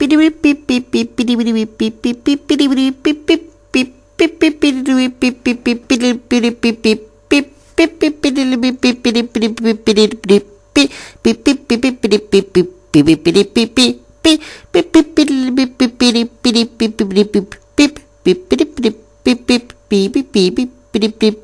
beep beep beep